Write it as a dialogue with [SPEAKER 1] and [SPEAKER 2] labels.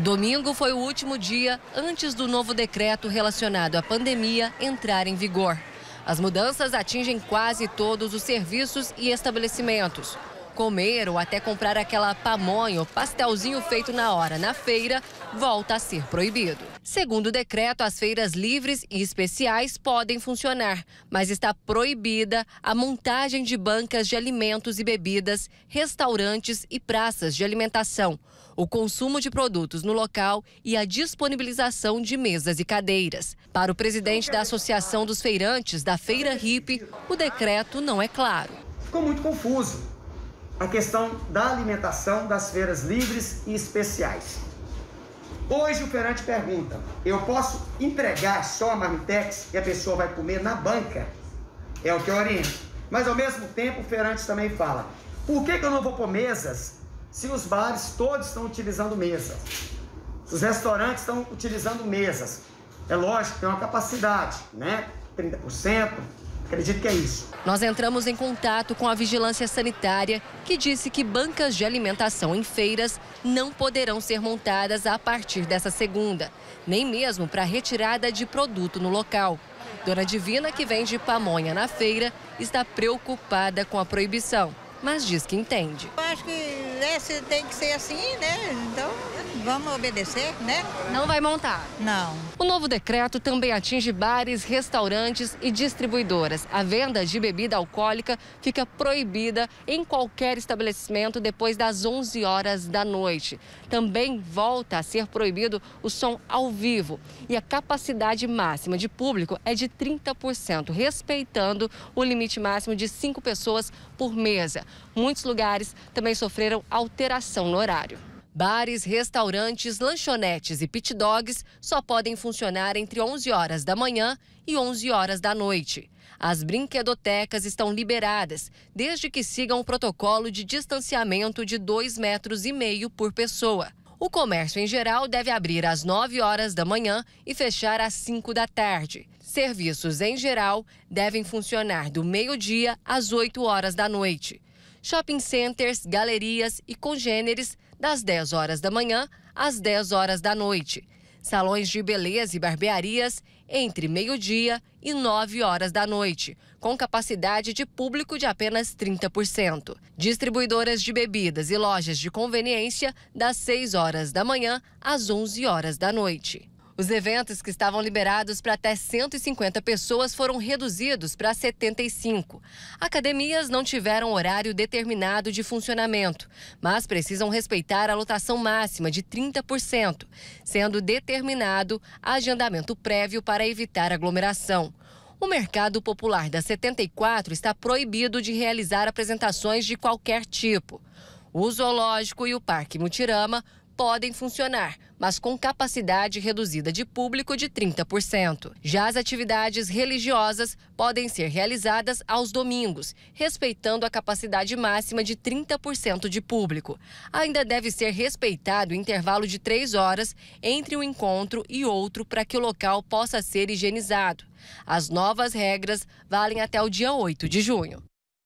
[SPEAKER 1] O domingo foi o último dia antes do novo decreto relacionado à pandemia entrar em vigor. As mudanças atingem quase todos os serviços e estabelecimentos. Comer ou até comprar aquela pamonha ou pastelzinho feito na hora na feira volta a ser proibido. Segundo o decreto, as feiras livres e especiais podem funcionar, mas está proibida a montagem de bancas de alimentos e bebidas, restaurantes e praças de alimentação, o consumo de produtos no local e a disponibilização de mesas e cadeiras. Para o presidente da Associação dos Feirantes da Feira RIP, o decreto não é claro. Ficou muito
[SPEAKER 2] confuso a questão da alimentação das feiras livres e especiais. Hoje o ferante pergunta: eu posso entregar só a marmitex e a pessoa vai comer na banca? É o que eu oriento. Mas ao mesmo tempo o ferante também fala: por que, que eu não vou pôr mesas se os bares todos estão utilizando mesas, Os restaurantes estão utilizando mesas. É lógico, tem uma capacidade, né? 30%, Acredito que é isso.
[SPEAKER 1] Nós entramos em contato com a vigilância sanitária, que disse que bancas de alimentação em feiras não poderão ser montadas a partir dessa segunda, nem mesmo para retirada de produto no local. Dona Divina, que vende pamonha na feira, está preocupada com a proibição mas diz que entende. Eu acho que né, tem que ser assim, né? Então vamos obedecer, né? Não vai montar? Não. O novo decreto também atinge bares, restaurantes e distribuidoras. A venda de bebida alcoólica fica proibida em qualquer estabelecimento depois das 11 horas da noite. Também volta a ser proibido o som ao vivo e a capacidade máxima de público é de 30%, respeitando o limite máximo de 5 pessoas por mesa. Muitos lugares também sofreram alteração no horário. Bares, restaurantes, lanchonetes e pit dogs só podem funcionar entre 11 horas da manhã e 11 horas da noite. As brinquedotecas estão liberadas, desde que sigam o protocolo de distanciamento de 2,5 metros e meio por pessoa. O comércio em geral deve abrir às 9 horas da manhã e fechar às 5 da tarde. Serviços em geral devem funcionar do meio-dia às 8 horas da noite shopping centers, galerias e congêneres das 10 horas da manhã às 10 horas da noite. Salões de beleza e barbearias entre meio-dia e 9 horas da noite, com capacidade de público de apenas 30%. Distribuidoras de bebidas e lojas de conveniência das 6 horas da manhã às 11 horas da noite. Os eventos que estavam liberados para até 150 pessoas foram reduzidos para 75. Academias não tiveram horário determinado de funcionamento, mas precisam respeitar a lotação máxima de 30%, sendo determinado agendamento prévio para evitar aglomeração. O mercado popular da 74 está proibido de realizar apresentações de qualquer tipo. O zoológico e o Parque Mutirama podem funcionar, mas com capacidade reduzida de público de 30%. Já as atividades religiosas podem ser realizadas aos domingos, respeitando a capacidade máxima de 30% de público. Ainda deve ser respeitado o intervalo de três horas entre um encontro e outro para que o local possa ser higienizado. As novas regras valem até o dia 8 de junho.